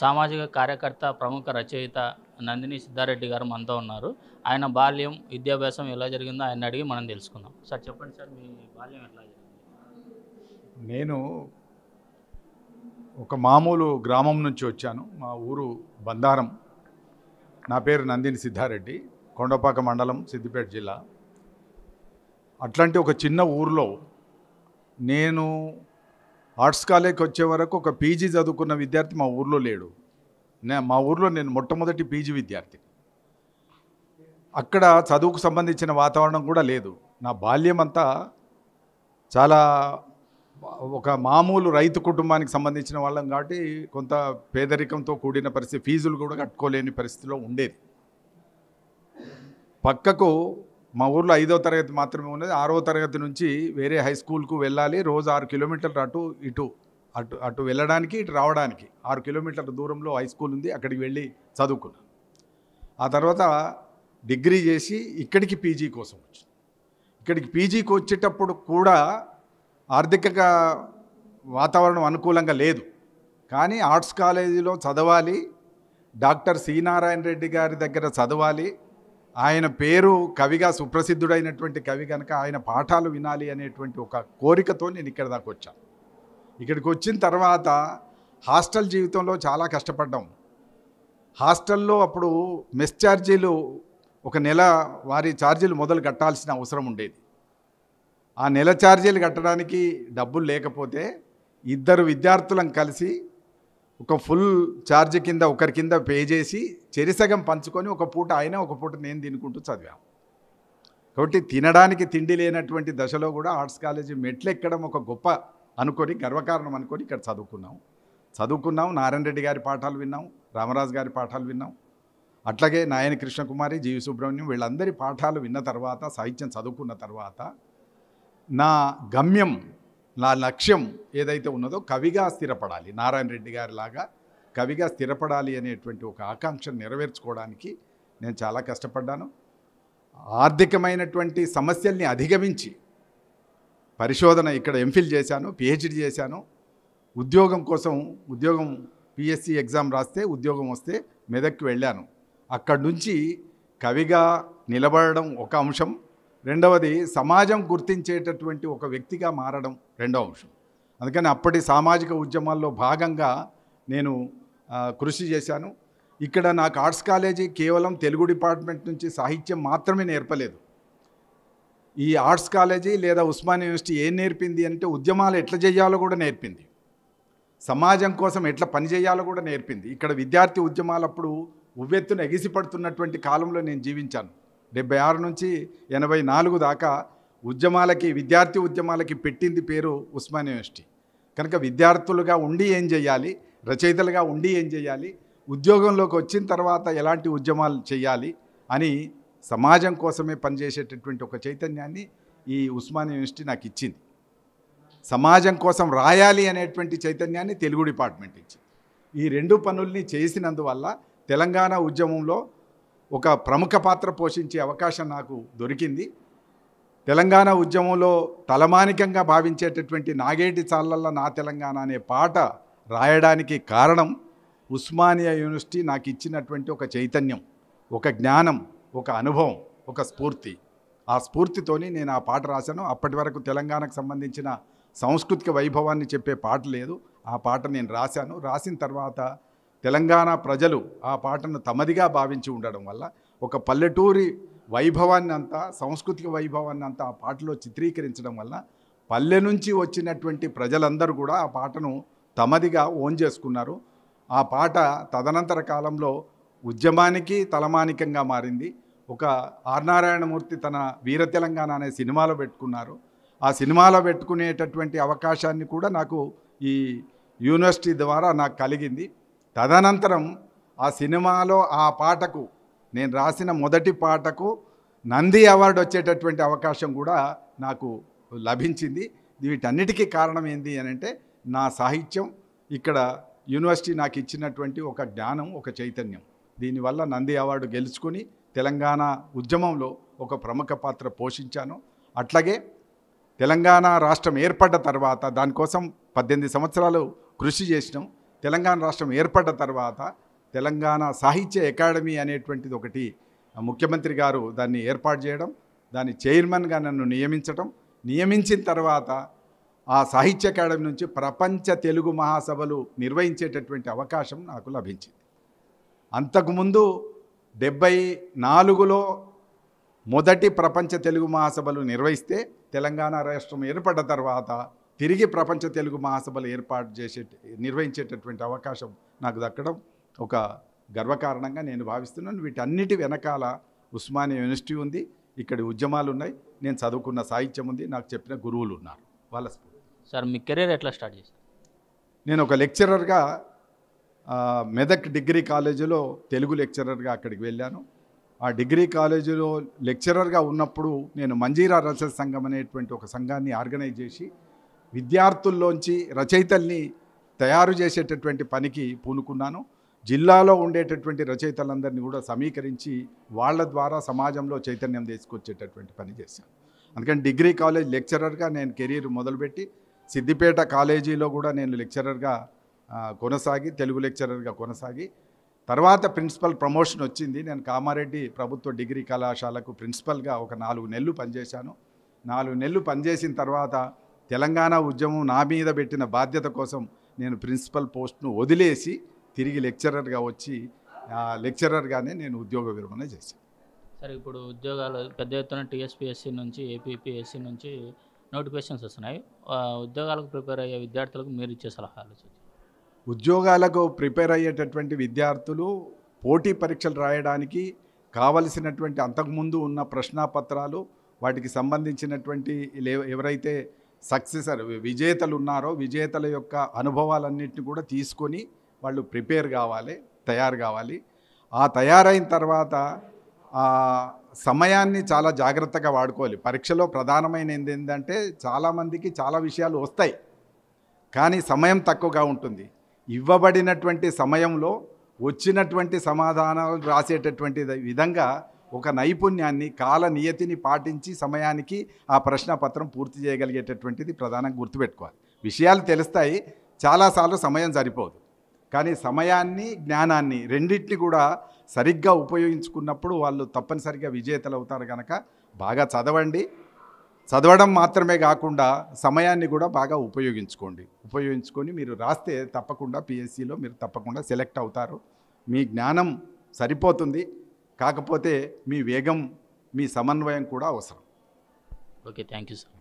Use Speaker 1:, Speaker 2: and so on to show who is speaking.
Speaker 1: సామాజిక కార్యకర్త ప్రముఖ రచయిత నందిని సిద్ధారెడ్డి గారు మనతో ఉన్నారు ఆయన బాల్యం విద్యాభ్యాసం ఎలా జరిగిందో ఆయన అడిగి మనం తెలుసుకుందాం సార్ చెప్పండి సార్ మీ బాల్యం ఎట్లా జరిగింది నేను ఒక మామూలు గ్రామం నుంచి వచ్చాను మా ఊరు బందారం నా పేరు నందిని సిద్ధారెడ్డి కొండపాక మండలం సిద్దిపేట జిల్లా అట్లాంటి ఒక చిన్న ఊరిలో నేను ఆర్ట్స్ కాలేజ్కి వచ్చే వరకు ఒక పీజీ చదువుకున్న విద్యార్థి మా ఊర్లో లేడు నే మా ఊర్లో నేను మొట్టమొదటి పీజీ విద్యార్థి అక్కడ చదువుకు సంబంధించిన వాతావరణం కూడా లేదు నా బాల్యం అంతా చాలా ఒక మామూలు రైతు కుటుంబానికి సంబంధించిన వాళ్ళం కాబట్టి కొంత పేదరికంతో కూడిన పరిస్థితి ఫీజులు కూడా కట్టుకోలేని పరిస్థితిలో ఉండేది పక్కకు మా ఊర్లో ఐదో తరగతి మాత్రమే ఉన్నది ఆరో తరగతి నుంచి వేరే హై స్కూల్కు వెళ్ళాలి రోజు ఆరు కిలోమీటర్లు అటు ఇటు అటు అటు వెళ్ళడానికి ఇటు రావడానికి ఆరు కిలోమీటర్ల దూరంలో హై స్కూల్ ఉంది అక్కడికి వెళ్ళి చదువుకున్నాను ఆ తర్వాత డిగ్రీ చేసి ఇక్కడికి పీజీ కోసం వచ్చాను ఇక్కడికి పీజీకి వచ్చేటప్పుడు కూడా ఆర్థిక వాతావరణం అనుకూలంగా లేదు కానీ ఆర్ట్స్ కాలేజీలో చదవాలి డాక్టర్ సి నారాయణ రెడ్డి గారి దగ్గర చదవాలి ఆయన పేరు కవిగా సుప్రసిద్ధుడైనటువంటి కవి కనుక ఆయన పాఠాలు వినాలి అనేటువంటి ఒక కోరికతో నేను ఇక్కడ దాకా వచ్చాను ఇక్కడికి వచ్చిన తర్వాత హాస్టల్ జీవితంలో చాలా కష్టపడ్డాం హాస్టల్లో అప్పుడు మెస్ ఛార్జీలు ఒక నెల వారి ఛార్జీలు మొదలు కట్టాల్సిన అవసరం ఉండేది ఆ నెల ఛార్జీలు కట్టడానికి డబ్బులు లేకపోతే ఇద్దరు విద్యార్థులను కలిసి ఒక ఫుల్ ఛార్జ్ కింద ఒకరి కింద పే చేసి చెరిసగం పంచుకొని ఒక పూట ఆయన ఒక పూట నేను తినుకుంటూ చదివాం కాబట్టి తినడానికి తిండి లేనటువంటి దశలో కూడా ఆర్ట్స్ కాలేజీ మెట్లు ఎక్కడం ఒక గొప్ప అనుకొని గర్వకారణం అనుకొని ఇక్కడ చదువుకున్నాం చదువుకున్నాం నారాయణ రెడ్డి గారి పాఠాలు విన్నాం రామరాజు గారి పాఠాలు విన్నాం అట్లాగే నాయన కృష్ణకుమారి జీవి సుబ్రహ్మణ్యం వీళ్ళందరి పాఠాలు విన్న తర్వాత సాహిత్యం చదువుకున్న తర్వాత నా గమ్యం నా లక్ష్యం ఏదైతే ఉన్నదో కవిగా స్థిరపడాలి నారాయణ రెడ్డి గారి లాగా కవిగా స్థిరపడాలి అనేటువంటి ఒక ఆకాంక్షను నెరవేర్చుకోవడానికి నేను చాలా కష్టపడ్డాను ఆర్థికమైనటువంటి సమస్యల్ని అధిగమించి పరిశోధన ఇక్కడ ఎంఫిల్ చేశాను పిహెచ్డి చేశాను ఉద్యోగం కోసం ఉద్యోగం పిఎస్సి ఎగ్జామ్ రాస్తే ఉద్యోగం వస్తే మెదక్కి వెళ్ళాను అక్కడి నుంచి కవిగా నిలబడడం ఒక అంశం రెండవది సమాజం గుర్తించేటటువంటి ఒక వ్యక్తిగా మారడం రెండవ అంశం అందుకని అప్పటి సామాజిక ఉద్యమాల్లో భాగంగా నేను కృషి చేశాను ఇక్కడ నాకు ఆర్ట్స్ కాలేజీ కేవలం తెలుగు డిపార్ట్మెంట్ నుంచి సాహిత్యం మాత్రమే నేర్పలేదు ఈ ఆర్ట్స్ కాలేజీ లేదా ఉస్మాన్ యూనివర్సిటీ ఏం నేర్పింది అంటే ఉద్యమాలు ఎట్లా చేయాలో కూడా నేర్పింది సమాజం కోసం ఎట్లా పనిచేయాలో కూడా నేర్పింది ఇక్కడ విద్యార్థి ఉద్యమాలప్పుడు ఉవ్వెత్తును ఎగిసిపడుతున్నటువంటి కాలంలో నేను జీవించాను డెబ్బై ఆరు నుంచి ఎనభై నాలుగు దాకా ఉద్యమాలకి విద్యార్థి ఉద్యమాలకి పెట్టింది పేరు ఉస్మాన్ యూనివర్సిటీ కనుక విద్యార్థులుగా ఉండి ఏం చేయాలి రచయితలుగా ఉండి ఏం చేయాలి ఉద్యోగంలోకి వచ్చిన తర్వాత ఎలాంటి ఉద్యమాలు చేయాలి అని సమాజం కోసమే పనిచేసేటటువంటి ఒక చైతన్యాన్ని ఈ ఉస్మాన్ యూనివర్సిటీ నాకు ఇచ్చింది సమాజం కోసం రాయాలి అనేటువంటి చైతన్యాన్ని తెలుగు డిపార్ట్మెంట్ ఇచ్చింది ఈ రెండు పనుల్ని చేసినందువల్ల తెలంగాణ ఉద్యమంలో ఒక ప్రముఖ పాత్ర పోషించే అవకాశం నాకు దొరికింది తెలంగాణ ఉద్యమంలో తలమానికంగా భావించేటటువంటి నాగేటి చాలల్ల నా తెలంగాణ అనే పాట రాయడానికి కారణం ఉస్మానియా యూనివర్సిటీ నాకు ఇచ్చినటువంటి ఒక చైతన్యం ఒక జ్ఞానం ఒక అనుభవం ఒక స్ఫూర్తి ఆ స్ఫూర్తితోని నేను ఆ పాట రాశాను అప్పటి వరకు తెలంగాణకు సంబంధించిన సాంస్కృతిక వైభవాన్ని చెప్పే పాట లేదు ఆ పాట నేను రాశాను రాసిన తర్వాత తెలంగాణ ప్రజలు ఆ పాటను తమదిగా భావించి ఉండడం వల్ల ఒక పల్లెటూరి వైభవాన్ని అంతా సాంస్కృతిక వైభవాన్ని అంతా ఆ పాటలో చిత్రీకరించడం వల్ల పల్లె నుంచి వచ్చినటువంటి ప్రజలందరూ కూడా ఆ పాటను తమదిగా ఓన్ చేసుకున్నారు ఆ పాట తదనంతర కాలంలో ఉద్యమానికి తలమానికంగా మారింది ఒక ఆర్ నారాయణమూర్తి తన వీర తెలంగాణ అనే సినిమాలో పెట్టుకున్నారు ఆ సినిమాలో పెట్టుకునేటటువంటి అవకాశాన్ని కూడా నాకు ఈ యూనివర్సిటీ ద్వారా నాకు కలిగింది తదనంతరం ఆ సినిమాలో ఆ పాటకు నేను రాసిన మొదటి పాటకు నంది అవార్డు వచ్చేటటువంటి అవకాశం కూడా నాకు లభించింది వీటన్నిటికీ కారణం ఏంది అని అంటే నా సాహిత్యం ఇక్కడ యూనివర్సిటీ నాకు ఇచ్చినటువంటి ఒక జ్ఞానం ఒక చైతన్యం దీనివల్ల నంది అవార్డు గెలుచుకుని తెలంగాణ ఉద్యమంలో ఒక ప్రముఖ పాత్ర పోషించాను అట్లాగే తెలంగాణ రాష్ట్రం ఏర్పడ్డ తర్వాత దానికోసం పద్దెనిమిది సంవత్సరాలు కృషి చేసినాం తెలంగాణ రాష్ట్రం ఏర్పడ్డ తర్వాత తెలంగాణ సాహిత్య అకాడమీ అనేటువంటిది ఒకటి ముఖ్యమంత్రి గారు దాన్ని ఏర్పాటు చేయడం దాని చైర్మన్గా నన్ను నియమించడం నియమించిన తర్వాత ఆ సాహిత్య అకాడమీ నుంచి ప్రపంచ తెలుగు మహాసభలు నిర్వహించేటటువంటి అవకాశం నాకు లభించింది అంతకుముందు డెబ్బై నాలుగులో మొదటి ప్రపంచ తెలుగు మహాసభలు నిర్వహిస్తే తెలంగాణ రాష్ట్రం ఏర్పడ్డ తర్వాత తిరిగి ప్రపంచ తెలుగు మహాసభలు ఏర్పాటు చేసే నిర్వహించేటటువంటి అవకాశం నాకు దక్కడం ఒక గర్వకారణంగా నేను భావిస్తున్నాను వీటన్నిటి వెనకాల ఉస్మానియా యూనివర్సిటీ ఉంది ఇక్కడ ఉద్యమాలు ఉన్నాయి నేను చదువుకున్న సాహిత్యం ఉంది నాకు చెప్పిన గురువులు ఉన్నారు వాళ్ళ సార్ మీ కెరీర్ ఎట్లా స్టార్ట్ చేశారు నేను ఒక లెక్చరర్గా మెదక్ డిగ్రీ కాలేజీలో తెలుగు లెక్చరర్గా అక్కడికి వెళ్ళాను ఆ డిగ్రీ కాలేజీలో లెక్చరర్గా ఉన్నప్పుడు నేను మంజీరా రచన సంఘం అనేటువంటి ఒక సంఘాన్ని ఆర్గనైజ్ చేసి విద్యార్థుల్లోంచి రచయితల్ని తయారు చేసేటటువంటి పనికి పూనుకున్నాను జిల్లాలో ఉండేటటువంటి రచయితలందరినీ కూడా సమీకరించి వాళ్ళ ద్వారా సమాజంలో చైతన్యం తీసుకొచ్చేటటువంటి పని చేశాను అందుకని డిగ్రీ కాలేజ్ లెక్చరర్గా నేను కెరీర్ మొదలుపెట్టి సిద్దిపేట కాలేజీలో కూడా నేను లెక్చరర్గా కొనసాగి తెలుగు లెక్చరర్గా కొనసాగి తర్వాత ప్రిన్సిపల్ ప్రమోషన్ వచ్చింది నేను కామారెడ్డి ప్రభుత్వ డిగ్రీ కళాశాలకు ప్రిన్సిపల్గా ఒక నాలుగు నెలలు పనిచేశాను నాలుగు నెలలు పనిచేసిన తర్వాత తెలంగాణ ఉద్యమం నా మీద పెట్టిన బాధ్యత కోసం నేను ప్రిన్సిపల్ పోస్ట్ను వదిలేసి తిరిగి లెక్చరర్గా వచ్చి లెక్చరర్గానే నేను ఉద్యోగ విరమణ చేశాను సరే ఇప్పుడు ఉద్యోగాలు పెద్ద ఎత్తున టీఎస్పిఎస్సి నుంచి ఏపీపీఎస్సీ నుంచి నోటిఫికేషన్స్ వస్తున్నాయి ఉద్యోగాలకు ప్రిపేర్ అయ్యే విద్యార్థులకు మీరు ఇచ్చే సలహాలు ఉద్యోగాలకు ప్రిపేర్ అయ్యేటటువంటి విద్యార్థులు పోటీ పరీక్షలు రాయడానికి కావలసినటువంటి అంతకుముందు ఉన్న ప్రశ్నపత్రాలు వాటికి సంబంధించినటువంటి ఎవరైతే సక్సెసర్ విజేతలు ఉన్నారో విజేతల యొక్క అనుభవాలన్నింటినీ కూడా తీసుకొని వాళ్ళు ప్రిపేర్ కావాలి తయారు కావాలి ఆ తయారైన తర్వాత సమయాన్ని చాలా జాగ్రత్తగా వాడుకోవాలి పరీక్షలో ప్రధానమైన ఏంటంటే చాలామందికి చాలా విషయాలు వస్తాయి కానీ సమయం తక్కువగా ఉంటుంది ఇవ్వబడినటువంటి సమయంలో వచ్చినటువంటి సమాధానాలు రాసేటటువంటి విధంగా ఒక నైపుణ్యాన్ని కాల నియతిని పాటించి సమయానికి ఆ ప్రశ్నపత్రం పూర్తి చేయగలిగేటటువంటిది ప్రధానంగా గుర్తుపెట్టుకోవాలి విషయాలు తెలుస్తాయి చాలాసార్లు సమయం సరిపోదు కానీ సమయాన్ని జ్ఞానాన్ని రెండింటిని కూడా సరిగ్గా ఉపయోగించుకున్నప్పుడు వాళ్ళు తప్పనిసరిగా విజేతలు అవుతారు కనుక బాగా చదవండి చదవడం మాత్రమే కాకుండా సమయాన్ని కూడా బాగా ఉపయోగించుకోండి ఉపయోగించుకొని మీరు రాస్తే తప్పకుండా పిఎస్సిలో మీరు తప్పకుండా సెలెక్ట్ అవుతారు మీ జ్ఞానం సరిపోతుంది కాకపోతే మీ వేగం మీ సమన్వయం కూడా అవసరం ఓకే థ్యాంక్ యూ సార్